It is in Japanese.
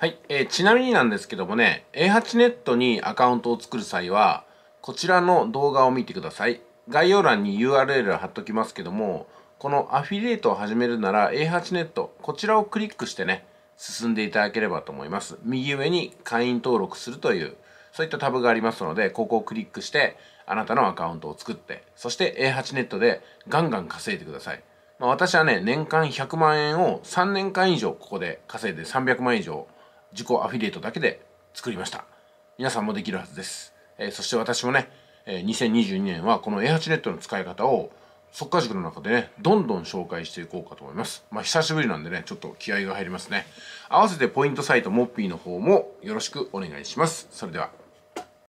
はい、えー、ちなみになんですけどもね A8 ネットにアカウントを作る際はこちらの動画を見てください概要欄に URL 貼っときますけどもこのアフィリエイトを始めるなら A8 ネットこちらをクリックしてね進んでいただければと思います右上に会員登録するというそういったタブがありますのでここをクリックしてあなたのアカウントを作ってそして A8 ネットでガンガン稼いでください、ま私はね年間100万円を3年間以上ここで稼いで300万円以上自己アフィリエイトだけで作りました皆さんもできるはずです、えー、そして私もね、えー、2022年はこの A8 ネットの使い方を速稼塾の中でねどんどん紹介していこうかと思いますまあ久しぶりなんでねちょっと気合が入りますね合わせてポイントサイトモッピーの方もよろしくお願いしますそれでは